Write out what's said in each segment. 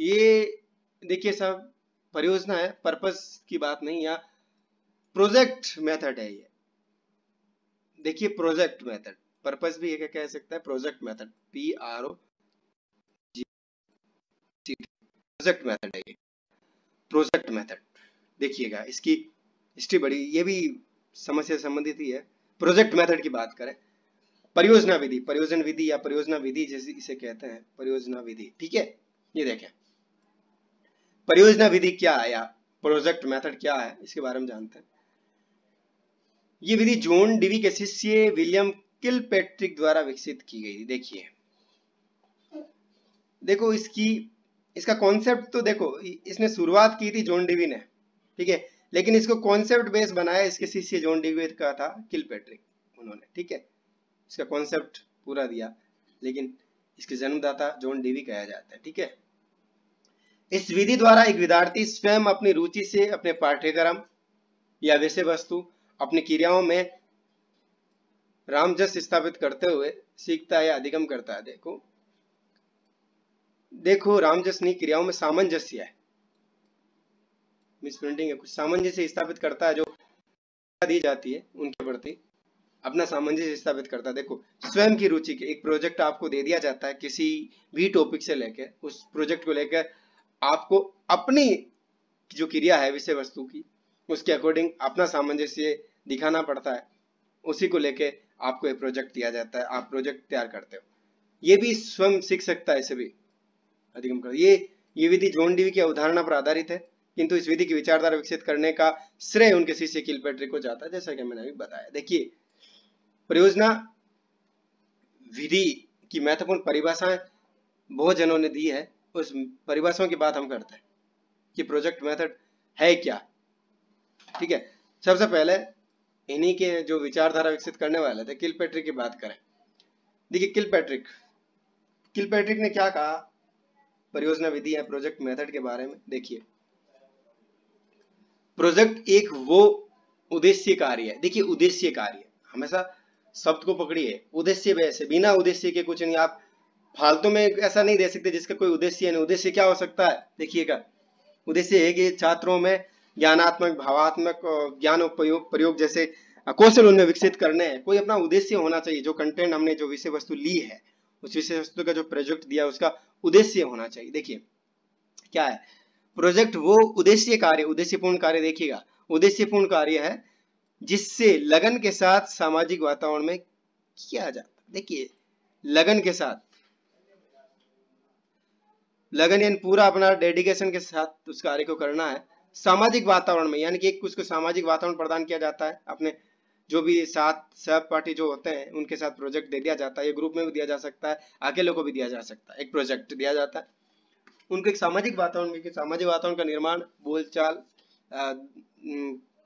ये देखिए सब परियोजना है पर्पस की बात नहीं या प्रोजेक्ट मेथड है ये देखिए प्रोजेक्ट मेथड पर्पस भी एक कह सकता है project method P R O G project method है ये प्रोजेक्ट मेथड देखिएगा इसकी हिस्ट्री बड़ी ये भी समस्या संबंधित ही है प्रोजेक्ट मेथड की बात करें परियोजना विधि परियोजना विधि या परियोजना विधि जैसे इसे कहते हैं परियोजना विधि ठीक है ये देखें परियोजना विधि क्या है या प्रोजेक्ट मेथड क्या है इसके बारे में जानते हैं ये विधि जोन डिवी के शिष्य विलियम किल पैट्रिक द्वारा विकसित की गई थी देखिए देखो इसकी इसका कॉन्सेप्ट तो देखो इसने शुरुआत की थी जोन डिवी ने ठीक है लेकिन इसको कॉन्सेप्ट बेस बनाया इसके शिष्य जोन डिवी का था किल पैट्रिक उन्होंने ठीक है इसका कॉन्सेप्ट पूरा दिया लेकिन इसके जन्मदाता जोन डीवी कहा जाता है ठीक है इस विधि द्वारा एक विद्यार्थी स्वयं अपनी रुचि से अपने पाठ्यक्रम या विषय वस्तु अपनी क्रियाओं में रामजस स्थापित करते हुए सीखता या अधिगम करता है देखो देखो नहीं क्रियाओं में सामंजस्य है मिसप्रिंटिंग है कुछ सामंजस्य स्थापित करता है जो दी जाती है उनके प्रति अपना सामंजस्य स्थापित करता है देखो स्वयं की रुचि के एक प्रोजेक्ट आपको दे दिया जाता है किसी भी टॉपिक से लेकर उस प्रोजेक्ट को लेकर आपको अपनी जो क्रिया है विषय वस्तु की उसके अकॉर्डिंग अपना सामंजस्य दिखाना पड़ता है उसी को लेके आपको एक प्रोजेक्ट दिया जाता है आप प्रोजेक्ट तैयार करते हो ये भी स्वयं सीख सकता है सभी अधिगम कर ये ये विधि जोन डीवी की अवधारणा पर आधारित है किंतु इस विधि की विचारधारा विकसित करने का श्रेय उनके शिष्य किलपेट्रिक को जाता है जैसा कि मैंने अभी बताया देखिए परियोजना विधि की महत्वपूर्ण परिभाषाएं बहुत जनों ने दी है उस परिभाषाओं की बात हम करते हैं कि प्रोजेक्ट मेथड है क्या ठीक है सबसे पहले इन्हीं के जो विचारधारा विकसित करने वाले थे किल पैट्रिक की बात करें देखिए किल पैट्रिक किल पैट्रिक ने क्या कहा परियोजना विधि या प्रोजेक्ट मेथड के बारे में देखिए प्रोजेक्ट एक वो उद्देश्य कार्य है देखिए उद्देश्य कार्य हमेशा शब्द को पकड़िए उद्देश्य वैसे बिना उद्देश्य के कुछ नहीं आप फालतू में ऐसा नहीं दे सकते जिसका कोई उद्देश्य नहीं उद्देश्य क्या हो सकता है देखिएगा उद्देश्य है कि छात्रों में ज्ञानात्मक भावात्मक ज्ञान उपयोग प्रयोग जैसे कौशल उनमें विकसित करने हैं कोई अपना उद्देश्य होना चाहिए जो कंटेंट हमने जो विषय वस्तु ली है उस विषय वस्तु का जो प्रोजेक्ट दिया उसका उद्देश्य होना चाहिए देखिए क्या है प्रोजेक्ट वो उद्देश्य कार्य उद्देश्यपूर्ण कार्य देखिएगा उद्देश्यपूर्ण कार्य है जिससे लगन के साथ सामाजिक वातावरण में किया जाता देखिए लगन के साथ लगन यानी पूरा अपना डेडिकेशन के साथ उस कार्य को करना है सामाजिक वातावरण में यानी कि एक उसको सामाजिक वातावरण प्रदान किया जाता है अपने जो भी साथ सहपाठी जो होते हैं उनके साथ प्रोजेक्ट दे दिया जाता है ये ग्रुप में भी दिया जा सकता है अकेले को भी दिया जा सकता है एक प्रोजेक्ट दिया जाता है उनको एक सामाजिक वातावरण सामाजिक वातावरण का निर्माण बोलचाल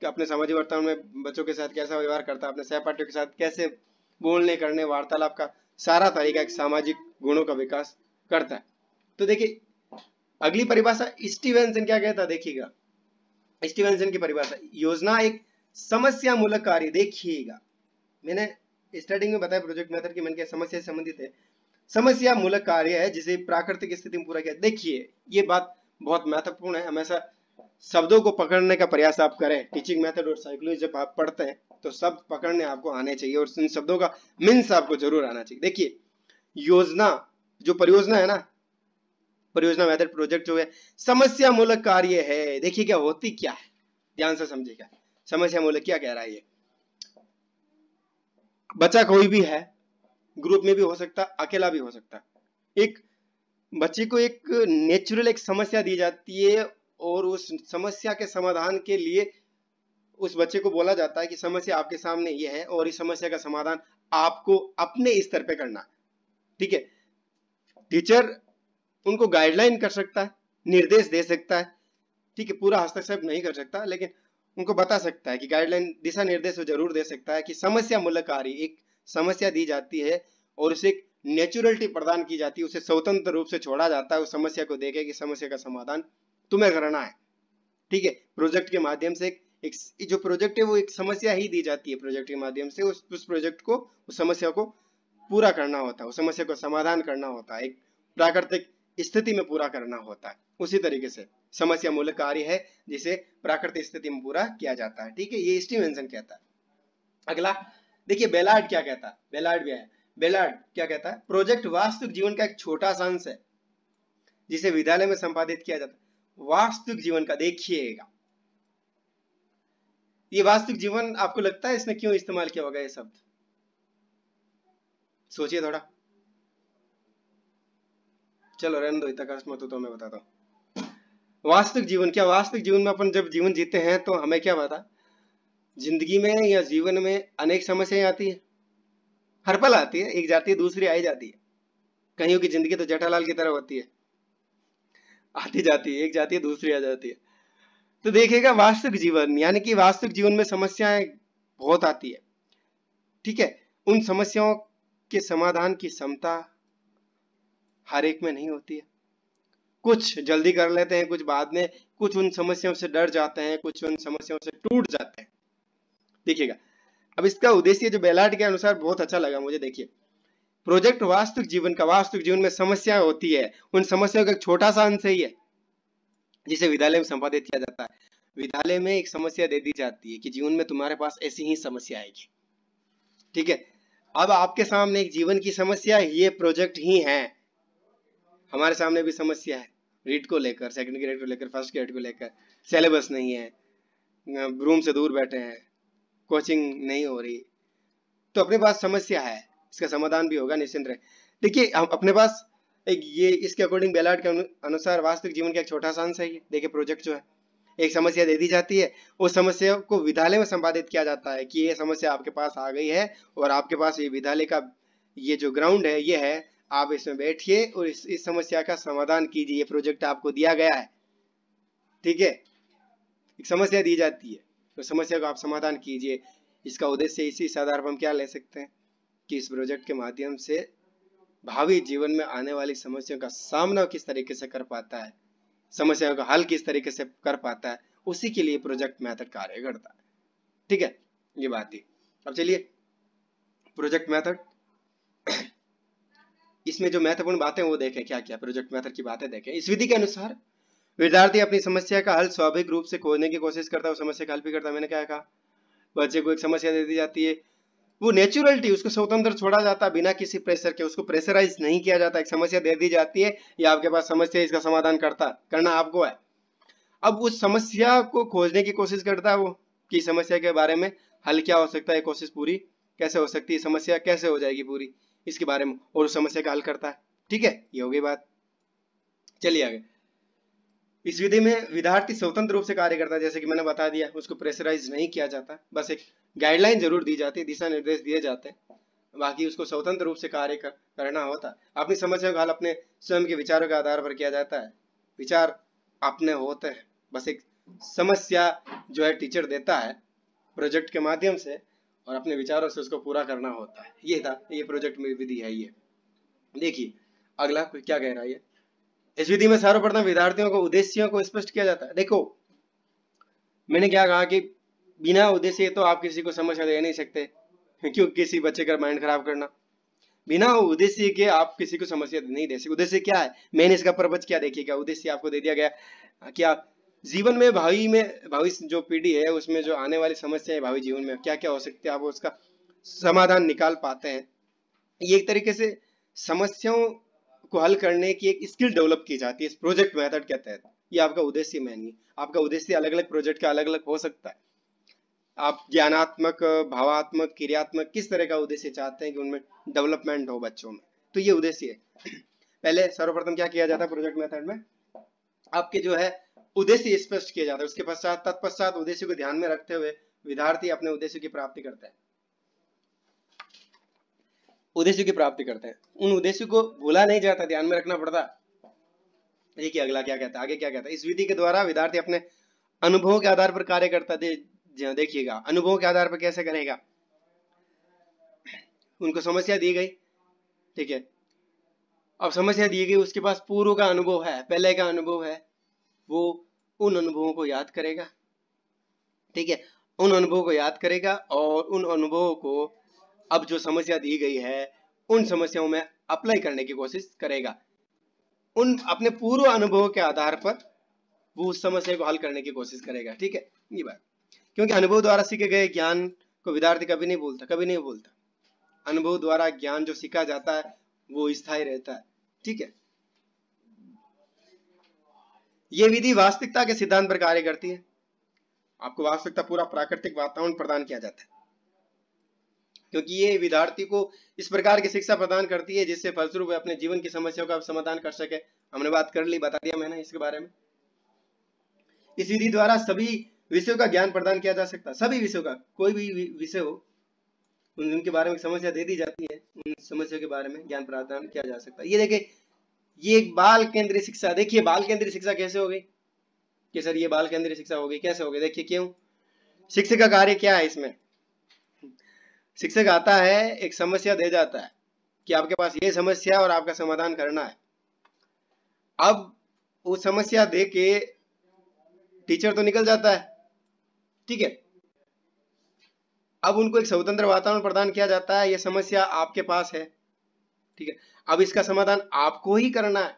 अपने सामाजिक वातावरण में बच्चों के साथ कैसा व्यवहार करता है अपने सहपाठियों के साथ कैसे बोलने करने वार्तालाप का सारा तरीका एक सामाजिक गुणों का विकास करता है तो देखिए अगली परिभाषा स्टीवेंसन क्या कहता देखिएगा स्टीवेंसन की परिभाषा योजना एक समस्या मूलक कार्य देखिएगा मैंने स्टार्टिंग में बताया प्रोजेक्ट मेथड की मैंने समस्या से संबंधित है समस्या मूलक कार्य है जिसे प्राकृतिक स्थिति में पूरा किया देखिए ये बात बहुत महत्वपूर्ण है हमेशा शब्दों को पकड़ने का प्रयास आप करें टीचिंग मेथड और साइकोलॉजी जब आप पढ़ते हैं तो शब्द पकड़ने आपको आने चाहिए और इन शब्दों का मीन्स आपको जरूर आना चाहिए देखिए योजना जो परियोजना है ना परियोजना मेथड प्रोजेक्ट जो है समस्या मूलक कार्य है देखिए क्या होती क्या है ध्यान से समझिएगा समस्या मूलक क्या कह रहा है ये बच्चा कोई भी है ग्रुप में भी हो सकता अकेला भी हो सकता एक बच्चे को एक नेचुरल एक समस्या दी जाती है और उस समस्या के समाधान के लिए उस बच्चे को बोला जाता है कि समस्या आपके सामने ये है और इस समस्या का समाधान आपको अपने स्तर पे करना ठीक है टीचर उनको गाइडलाइन कर सकता है निर्देश दे सकता है ठीक है पूरा हस्तक्षेप नहीं कर सकता लेकिन उनको बता सकता है कि गाइडलाइन दिशा निर्देश तो जरूर दे सकता है कि समस्या मूलक कार्य एक समस्या दी जाती है और उसे एक नेचुरलिटी प्रदान की जाती है उसे स्वतंत्र रूप से छोड़ा जाता है उस समस्या को देखे कि समस्या का समाधान तुम्हें करना है ठीक है प्रोजेक्ट के माध्यम से एक जो प्रोजेक्ट है वो एक समस्या ही दी जाती है प्रोजेक्ट के माध्यम से उस उस प्रोजेक्ट को उस समस्या को पूरा करना होता है उस समस्या को समाधान करना होता है एक प्राकृतिक स्थिति में पूरा करना होता है उसी तरीके से समस्या मूल कार्य है जिसे प्राकृतिक स्थिति में पूरा किया जाता है ठीक है ये स्टीवेंसन कहता है अगला देखिए बेलार्ड क्या कहता है बेलार्ड भी है बेलार्ड क्या कहता है प्रोजेक्ट वास्तविक जीवन का एक छोटा सा अंश है जिसे विद्यालय में संपादित किया जाता है वास्तविक जीवन का देखिएगा ये वास्तविक जीवन आपको लगता है इसने क्यों इस्तेमाल किया होगा ये शब्द सोचिए थोड़ा चलो रहने दो इतना मत हो तो मैं बताता हूँ वास्तविक जीवन क्या वास्तविक जीवन में अपन जब जीवन जीते हैं तो हमें क्या पता जिंदगी में या जीवन में अनेक समस्याएं आती है हर पल आती है एक जाती है दूसरी आई जाती है कहीं की जिंदगी तो जेठालाल की तरह होती है आती जाती है एक जाती है दूसरी आ जाती है तो देखेगा वास्तविक जीवन यानी कि वास्तविक जीवन में समस्याएं बहुत आती है ठीक है उन समस्याओं के समाधान की क्षमता हर एक में नहीं होती है कुछ जल्दी कर लेते हैं कुछ बाद में कुछ उन समस्याओं से डर जाते हैं कुछ उन समस्याओं से टूट जाते हैं देखिएगा अब इसका उद्देश्य जो बेलाट के अनुसार बहुत अच्छा लगा मुझे देखिए प्रोजेक्ट वास्तविक जीवन का वास्तविक जीवन में समस्या होती है उन समस्याओं का एक छोटा सा अंश ही है जिसे विद्यालय में संपादित किया जाता है विद्यालय में एक समस्या दे दी जाती है कि जीवन में तुम्हारे पास ऐसी ही समस्या आएगी ठीक है अब आपके सामने एक जीवन की समस्या ये प्रोजेक्ट ही है हमारे सामने भी समस्या है रीड को लेकर सेकंड ग्रेड को लेकर फर्स्ट ग्रेड को लेकर सिलेबस नहीं है रूम से दूर बैठे हैं कोचिंग नहीं हो रही तो अपने पास समस्या है इसका समाधान भी होगा निश्चिंत रहे देखिए हम अपने पास एक ये इसके अकॉर्डिंग बेलाट के अनुसार वास्तविक जीवन का एक छोटा सा अंश है ये देखिए प्रोजेक्ट जो है एक समस्या दे दी जाती है उस समस्या को विद्यालय में संपादित किया जाता है कि ये समस्या आपके पास आ गई है और आपके पास ये विद्यालय का ये जो ग्राउंड है ये है आप इसमें बैठिए और इस, इस समस्या का समाधान कीजिए प्रोजेक्ट आपको दिया गया है ठीक है एक समस्या दी जाती है तो समस्या को आप समाधान कीजिए इसका उद्देश्य इसी आधार पर हम क्या ले सकते हैं कि इस प्रोजेक्ट के माध्यम से भावी जीवन में आने वाली समस्याओं का सामना किस तरीके से कर पाता है समस्याओं का हल किस तरीके से कर पाता है उसी के लिए प्रोजेक्ट मैथड कार्य करता है ठीक है ये बात थी अब चलिए प्रोजेक्ट मैथड इसमें जो महत्वपूर्ण बातें वो देखें क्या क्या प्रोजेक्ट मैथर की बातें देखें इस विधि के अनुसार विद्यार्थी अपनी समस्या का हल स्वाभाविक रूप से खोजने की कोशिश करता है समस्या का हल भी करता है मैंने क्या कहा बच्चे को एक समस्या दे दी जाती है वो नेचुरलिटी उसको स्वतंत्र छोड़ा जाता है बिना किसी प्रेशर के उसको प्रेशराइज नहीं किया जाता एक समस्या दे दी जाती है या आपके पास समस्या इसका समाधान करता करना आपको है अब उस समस्या को खोजने की कोशिश करता है वो कि समस्या के बारे में हल क्या हो सकता है कोशिश पूरी कैसे हो सकती है समस्या कैसे हो जाएगी पूरी इसके बारे में और उस समस्या का हल करता है ठीक है ये हो गई बात चलिए आगे इस विधि में विद्यार्थी स्वतंत्र रूप से कार्य करता है जैसे कि मैंने बता दिया उसको प्रेशराइज नहीं किया जाता बस एक गाइडलाइन जरूर दी जाती है दिशा निर्देश दिए जाते हैं बाकी उसको स्वतंत्र रूप से कार्य कर, करना होता है अपनी समस्या का हल अपने स्वयं के विचारों के आधार पर किया जाता है विचार अपने होते हैं बस एक समस्या जो है टीचर देता है प्रोजेक्ट के माध्यम से और अपने विचारों से उसको पूरा करना होता है ये था ये प्रोजेक्ट में विधि है ये देखिए अगला क्या कह रहा है ये इस विधि में सर्वप्रथम विद्यार्थियों को उद्देश्यों को स्पष्ट किया जाता है देखो मैंने क्या कहा कि बिना उद्देश्य तो आप किसी को समस्या दे नहीं सकते क्यों किसी बच्चे का माइंड खराब करना बिना उद्देश्य के आप किसी को समस्या नहीं दे सकते उद्देश्य क्या है मैंने इसका प्रपंच क्या देखिएगा उद्देश्य आपको दे दिया गया कि आप जीवन में भावी में भावी जो पीढ़ी है उसमें जो आने वाली समस्या है भावी जीवन में क्या क्या हो सकती है आप उसका समाधान निकाल पाते हैं ये एक तरीके से समस्याओं को हल करने की एक स्किल डेवलप की जाती है इस प्रोजेक्ट मेथड के तहत ये आपका उद्देश्य मैन आपका उद्देश्य अलग अलग प्रोजेक्ट का अलग अलग हो सकता है आप ज्ञानात्मक भावात्मक क्रियात्मक किस तरह का उद्देश्य चाहते हैं कि उनमें डेवलपमेंट हो बच्चों में तो ये उद्देश्य है पहले सर्वप्रथम क्या किया जाता है प्रोजेक्ट मेथड में आपके जो है उद्देश्य स्पष्ट किया जाता है उसके पश्चात तत्पश्चात उद्देश्य को ध्यान में रखते हुए विद्यार्थी अपने उद्देश्य की प्राप्ति करते हैं उद्देश्य की प्राप्ति करते हैं उन उद्देश्य को भूला नहीं जाता ध्यान में रखना पड़ता देखिए अगला क्या कहता है आगे क्या कहता है इस विधि के द्वारा विद्यार्थी अपने अनुभव के आधार पर कार्य करता दे, देखिएगा अनुभव के आधार पर कैसे करेगा उनको समस्या दी गई ठीक है अब समस्या दी गई उसके पास पूर्व का अनुभव है पहले का अनुभव है वो उन अनुभवों को याद करेगा ठीक है उन अनुभवों को याद करेगा और उन अनुभवों को अब जो समस्या दी गई है उन समस्याओं में अप्लाई करने की कोशिश करेगा उन अपने पूर्व अनुभवों के आधार पर वो उस समस्या को हल करने की कोशिश करेगा ठीक है ये बात क्योंकि अनुभव द्वारा सीखे गए ज्ञान को विद्यार्थी कभी नहीं भूलता कभी नहीं भूलता अनुभव द्वारा ज्ञान जो सीखा जाता है वो स्थायी रहता है ठीक है यह विधि वास्तविकता के सिद्धांत पर कार्य करती है आपको वास्तविकता पूरा प्राकृतिक वातावरण प्रदान किया जाता है क्योंकि ये विद्यार्थी को इस प्रकार की शिक्षा प्रदान करती है जिससे फलस्वरूप अपने जीवन की समस्याओं का समाधान कर सके हमने बात कर ली बता दिया मैंने इसके बारे में इस विधि द्वारा सभी विषयों का ज्ञान प्रदान किया जा सकता है सभी विषयों का कोई भी विषय हो उनके बारे में समस्या दे दी जाती है उन समस्या के बारे में ज्ञान प्रदान किया जा सकता है ये देखिए ये एक बाल केंद्रीय शिक्षा देखिए बाल केंद्रीय शिक्षा कैसे हो गई कि सर ये बाल केंद्रीय शिक्षा हो गई कैसे हो गई देखिए क्यों शिक्षक का कार्य क्या है इसमें शिक्षक आता है एक समस्या दे जाता है कि आपके पास ये समस्या और आपका समाधान करना है अब वो समस्या दे के टीचर तो निकल जाता है ठीक है अब उनको एक स्वतंत्र वातावरण प्रदान किया जाता है यह समस्या आपके पास है ठीक है अब इसका समाधान आपको ही करना है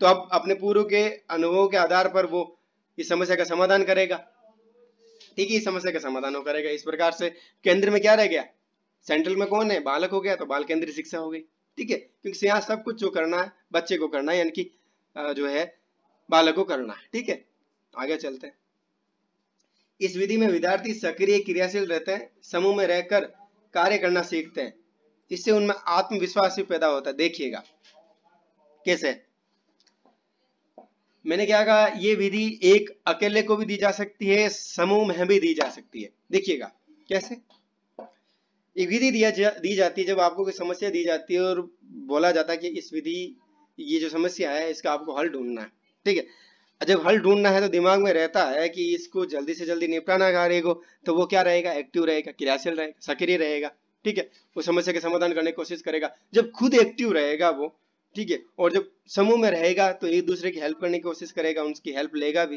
तो अब अपने पूर्व के अनुभव के आधार पर वो इस समस्या का समाधान करेगा ठीक है इस समस्या का समाधान वो करेगा इस प्रकार से केंद्र में क्या रह गया सेंट्रल में कौन है बालक हो गया तो बाल केंद्रीय शिक्षा हो गई ठीक है क्योंकि यहाँ सब कुछ जो करना है बच्चे को करना है यानी कि जो है बालक को करना है ठीक है आगे चलते हैं इस विधि में विद्यार्थी सक्रिय क्रियाशील रहते हैं समूह में रहकर कार्य करना सीखते हैं इससे उनमें आत्मविश्वास भी पैदा होता है देखिएगा कैसे मैंने क्या कहा ये विधि एक अकेले को भी दी जा सकती है समूह में भी दी जा सकती है देखिएगा कैसे एक विधि दिया जा, दी जाती है जब आपको कोई समस्या दी जाती है और बोला जाता है कि इस विधि ये जो समस्या है इसका आपको हल ढूंढना है ठीक है जब हल ढूंढना है तो दिमाग में रहता है कि इसको जल्दी से जल्दी निपटाना कार्य को तो वो क्या रहेगा एक्टिव रहेगा क्रियाशील रहेगा सक्रिय रहेगा ठीक है वो समस्या के समाधान करने की कोशिश करेगा जब खुद एक्टिव रहेगा वो ठीक है और जब समूह में रहेगा तो एक दूसरे की हेल्प करने की कोशिश करेगा उनकी हेल्प लेगा भी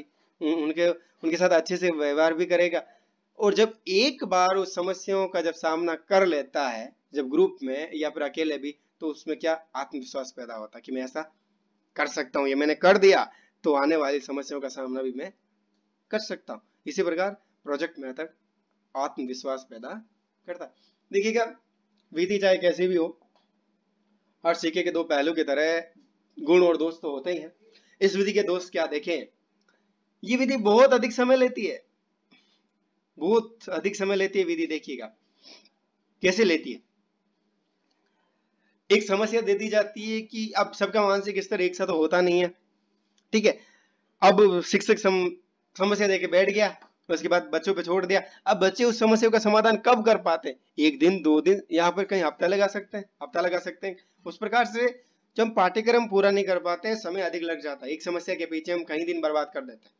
उनके उनके साथ अच्छे से व्यवहार भी करेगा और जब एक बार उस समस्याओं का जब सामना कर लेता है जब ग्रुप में या फिर अकेले भी तो उसमें क्या आत्मविश्वास पैदा होता कि मैं ऐसा कर सकता हूँ ये मैंने कर दिया तो आने वाली समस्याओं का सामना भी मैं कर सकता हूँ इसी प्रकार प्रोजेक्ट में तक आत्मविश्वास पैदा करता देखिएगा विधि चाहे कैसी भी हो हर सिक्के के दो पहलू की तरह गुण और दोष तो होते ही हैं इस विधि के दोष क्या देखें ये विधि बहुत अधिक समय लेती है बहुत अधिक समय लेती है विधि देखिएगा कैसे लेती है एक समस्या दे दी जाती है कि अब सबका मानसिक स्तर एक साथ होता नहीं है ठीक है अब शिक्षक सम, समस्या देके बैठ गया तो उसके बाद बच्चों पे छोड़ दिया अब बच्चे उस समस्या का समाधान कब कर पाते एक दिन दो दिन यहाँ पर कहीं हफ्ता लगा सकते हैं हफ्ता लगा सकते हैं उस प्रकार से जो हम पाठ्यक्रम पूरा नहीं कर पाते समय अधिक लग जाता है एक समस्या के पीछे हम कई दिन बर्बाद कर देते हैं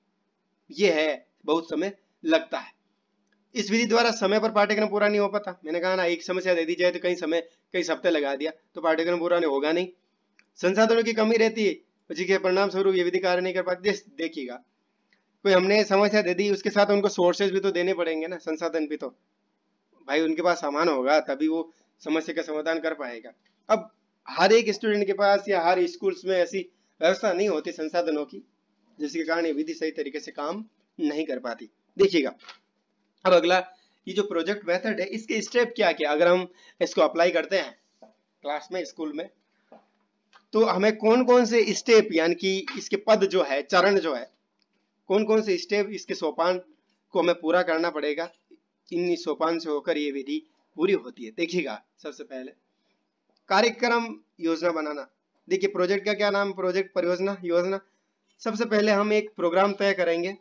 ये है बहुत समय लगता है इस विधि द्वारा समय पर पाठ्यक्रम पूरा नहीं हो पाता मैंने कहा ना एक समस्या दे दी जाए तो कहीं समय कई सप्ताह लगा दिया तो पाठ्यक्रम पूरा नहीं होगा नहीं संसाधनों की कमी रहती है जिसके परिणाम स्वरूप ये विधि कार्य नहीं कर पाती देखिएगा कोई हमने समस्या दे दी उसके साथ उनको सोर्सेज भी तो देने पड़ेंगे ना संसाधन भी तो भाई उनके पास सामान होगा तभी वो समस्या का समाधान कर पाएगा अब हर एक स्टूडेंट के पास या हर स्कूल्स में ऐसी व्यवस्था नहीं होती संसाधनों की जिसके कारण ये विधि सही तरीके से काम नहीं कर पाती देखिएगा अब अगला ये जो प्रोजेक्ट मेथड है इसके स्टेप क्या क्या अगर हम इसको अप्लाई करते हैं क्लास में स्कूल में तो हमें कौन कौन से स्टेप यानी कि इसके पद जो है चरण जो है कौन कौन से स्टेप इसके सोपान को हमें पूरा करना पड़ेगा इन सोपान से होकर ये विधि पूरी होती है देखिएगा सबसे पहले कार्यक्रम योजना बनाना देखिए प्रोजेक्ट का क्या नाम प्रोजेक्ट परियोजना योजना सबसे पहले हम एक प्रोग्राम तय करेंगे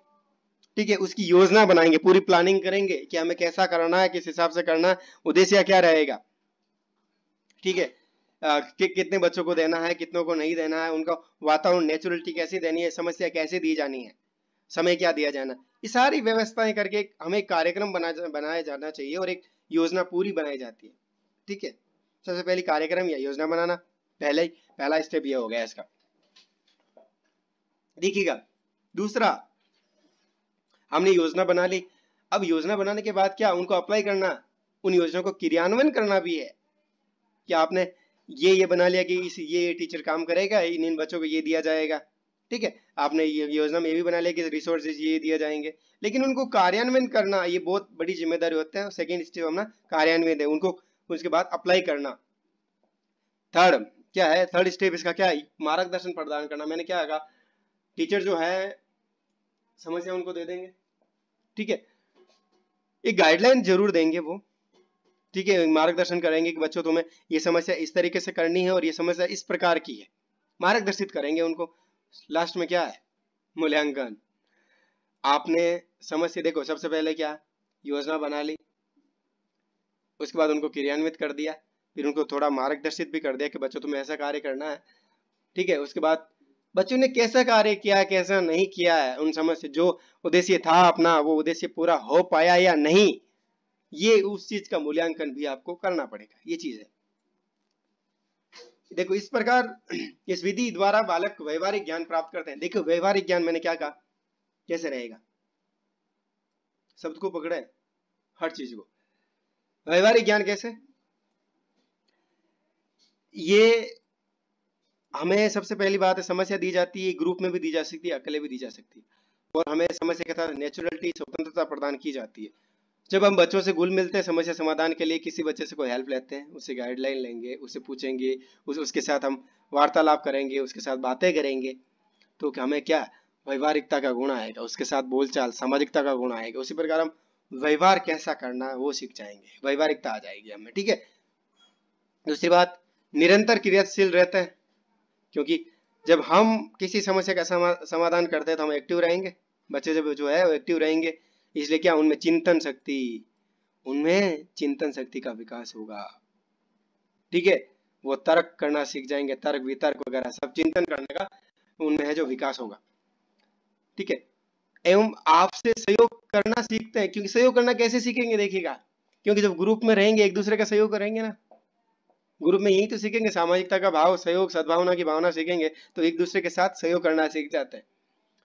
ठीक है उसकी योजना बनाएंगे पूरी प्लानिंग करेंगे कि हमें कैसा करना है किस हिसाब से करना है उद्देश्य क्या रहेगा ठीक है कि कितने बच्चों को देना है कितनों को नहीं देना है उनका वातावरण नेचुरलिटी कैसी देनी है समस्या कैसे दी जानी है समय क्या दिया जाना ये सारी व्यवस्थाएं करके हमें कार्यक्रम बना बनाया जाना चाहिए और एक योजना पूरी बनाई जाती है ठीक है सबसे पहले कार्यक्रम या योजना बनाना पहले ही पहला स्टेप यह हो गया इसका देखिएगा दूसरा हमने योजना बना ली अब योजना बनाने के बाद क्या उनको अप्लाई करना उन योजनाओं को क्रियान्वयन करना भी है क्या आपने ये ये बना लिया कि इस ये टीचर काम करेगा इन इन बच्चों को ये दिया जाएगा ठीक है आपने ये योजना में ये भी बना लिया कि रिसोर्सेज ये दिए जाएंगे लेकिन उनको कार्यान्वयन करना ये बहुत बड़ी जिम्मेदारी होता है सेकेंड स्टेप अपना कार्यान्वयन है उनको उसके बाद अप्लाई करना थर्ड क्या है थर्ड स्टेप इसका क्या है मार्गदर्शन प्रदान करना मैंने क्या कहा टीचर जो है समस्या उनको दे देंगे ठीक है एक गाइडलाइन जरूर देंगे वो ठीक है मार्गदर्शन करेंगे कि बच्चों तुम्हें ये समस्या इस तरीके से करनी है और ये समस्या इस प्रकार की है मार्गदर्शित करेंगे उनको लास्ट में क्या है मूल्यांकन आपने समझ से देखो सबसे पहले क्या योजना बना ली उसके बाद उनको क्रियान्वित कर दिया फिर उनको थोड़ा मार्गदर्शित भी कर दिया कि बच्चों तुम्हें ऐसा कार्य करना है ठीक है उसके बाद बच्चों ने कैसा कार्य किया कैसा नहीं किया है उन समझ से जो उद्देश्य था अपना वो उद्देश्य पूरा हो पाया या नहीं ये उस चीज का मूल्यांकन भी आपको करना पड़ेगा ये चीज है देखो इस प्रकार इस विधि द्वारा बालक व्यवहारिक ज्ञान प्राप्त करते हैं देखो व्यवहारिक ज्ञान मैंने क्या कहा कैसे रहेगा शब्द को पकड़े हर चीज को व्यवहारिक ज्ञान कैसे ये हमें सबसे पहली बात है समस्या दी जाती है ग्रुप में भी दी जा सकती है अकेले भी दी जा सकती है और हमें समस्या के साथ नेचुरलिटी स्वतंत्रता प्रदान की जाती है जब हम बच्चों से गुल मिलते हैं समस्या समाधान के लिए किसी बच्चे से कोई हेल्प लेते हैं उससे गाइडलाइन लेंगे उसे पूछेंगे उस उसके साथ हम वार्तालाप करेंगे उसके साथ बातें करेंगे तो हमें क्या व्यवहारिकता का गुण आएगा उसके साथ बोलचाल सामाजिकता का गुण आएगा उसी प्रकार हम व्यवहार कैसा करना है वो सीख जाएंगे व्यवहारिकता आ जाएगी हमें ठीक है दूसरी बात निरंतर क्रियाशील रहते हैं क्योंकि जब हम किसी समस्या का समाधान करते हैं तो हम एक्टिव रहेंगे बच्चे जब जो है वो एक्टिव रहेंगे इसलिए क्या उनमें चिंतन शक्ति उनमें चिंतन शक्ति का विकास होगा ठीक है वो तर्क करना सीख जाएंगे तर्क वितर्क वगैरह सब चिंतन करने का उनमें है जो विकास होगा ठीक है एवं आपसे सहयोग करना सीखते हैं क्योंकि सहयोग करना कैसे सीखेंगे देखिएगा क्योंकि जब ग्रुप में रहेंगे एक दूसरे का सहयोग करेंगे ना ग्रुप में यही तो सीखेंगे सामाजिकता का भाव सहयोग सद्भावना की भावना सीखेंगे तो एक दूसरे के साथ सहयोग करना सीख जाते हैं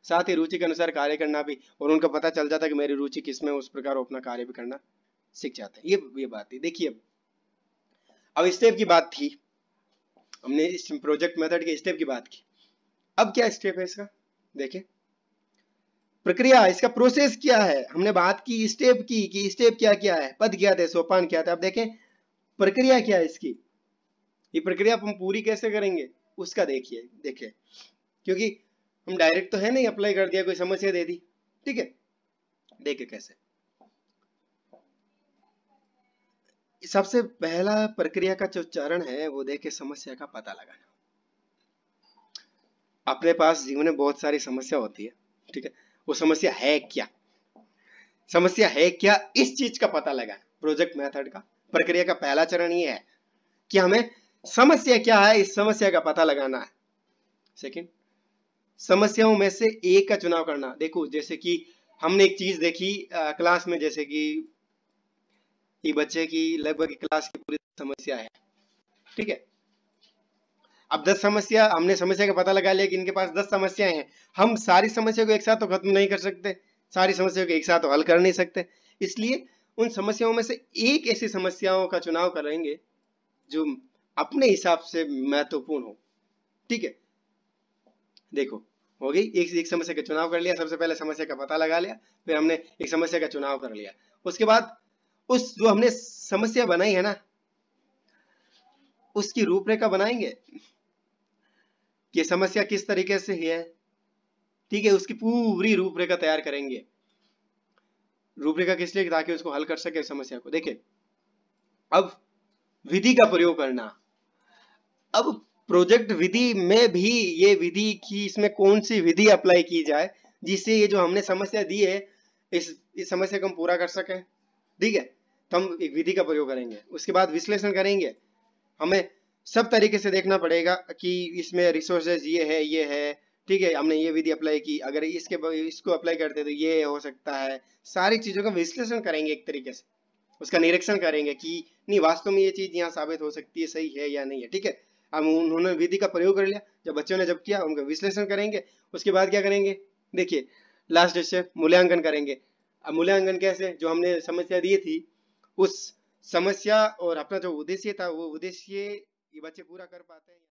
साथ ही रुचि के अनुसार कार्य करना भी और उनका पता चल जाता है कि मेरी रुचि किस में उस प्रकार अपना कार्य भी करना सीख जाते हैं ये ये बात थी देखिए अब स्टेप की बात थी हमने इस प्रोजेक्ट मेथड के स्टेप की बात की अब क्या स्टेप है इसका देखिए प्रक्रिया इसका प्रोसेस क्या है हमने बात की स्टेप की कि स्टेप क्या क्या है पद क्या थे सोपान क्या था अब देखें प्रक्रिया क्या है इसकी ये प्रक्रिया हम पूरी कैसे करेंगे उसका देखिए देखें क्योंकि हम डायरेक्ट तो है नहीं अप्लाई कर दिया कोई समस्या दे दी ठीक है देखे कैसे सबसे पहला प्रक्रिया का जो चरण है वो देखे समस्या का पता लगाना अपने पास जीवन में बहुत सारी समस्या होती है ठीक है वो समस्या है क्या समस्या है क्या इस चीज का पता लगा प्रोजेक्ट मेथड का प्रक्रिया का पहला चरण ये है कि हमें समस्या क्या है इस समस्या का पता लगाना है सेकंड समस्याओं में से एक का चुनाव करना देखो जैसे कि हमने एक चीज देखी आ, क्लास में जैसे कि ये बच्चे की लगभग क्लास की पूरी समस्या है ठीक है अब दस समस्या हमने समस्या का पता लगा लिया कि इनके पास दस समस्याएं हैं हम सारी समस्या को एक साथ तो खत्म नहीं कर सकते सारी समस्याओं को एक साथ तो हल कर नहीं सकते इसलिए उन समस्याओं में से एक ऐसी समस्याओं का चुनाव करेंगे जो अपने हिसाब से महत्वपूर्ण हो ठीक है देखो हो गई एक एक समस्या का चुनाव कर लिया सबसे पहले समस्या का पता लगा लिया फिर हमने एक समस्या का चुनाव कर लिया उसके बाद उस जो हमने समस्या बनाई है ना उसकी रूपरेखा बनाएंगे कि समस्या किस तरीके से है ठीक है उसकी पूरी रूपरेखा तैयार करेंगे रूपरेखा किस लिए ताकि उसको हल कर सके समस्या को देखिये अब विधि का प्रयोग करना अब प्रोजेक्ट विधि में भी ये विधि की इसमें कौन सी विधि अप्लाई की जाए जिससे ये जो हमने समस्या दी है इस इस समस्या को हम पूरा कर सकें ठीक है तो हम एक विधि का प्रयोग करेंगे उसके बाद विश्लेषण करेंगे हमें सब तरीके से देखना पड़ेगा कि इसमें रिसोर्सेज ये है ये है ठीक है हमने ये विधि अप्लाई की अगर इसके इसको अप्लाई करते तो ये हो सकता है सारी चीज़ों का विश्लेषण करेंगे एक तरीके से उसका निरीक्षण करेंगे कि नहीं वास्तव में ये चीज़ यहाँ साबित हो सकती है सही है या नहीं है ठीक है अब उन्होंने विधि का प्रयोग कर लिया जब बच्चों ने जब किया उनका विश्लेषण करेंगे उसके बाद क्या करेंगे देखिए लास्ट से मूल्यांकन करेंगे अब मूल्यांकन कैसे जो हमने समस्या दी थी उस समस्या और अपना जो उद्देश्य था वो उद्देश्य ये बच्चे पूरा कर पाते हैं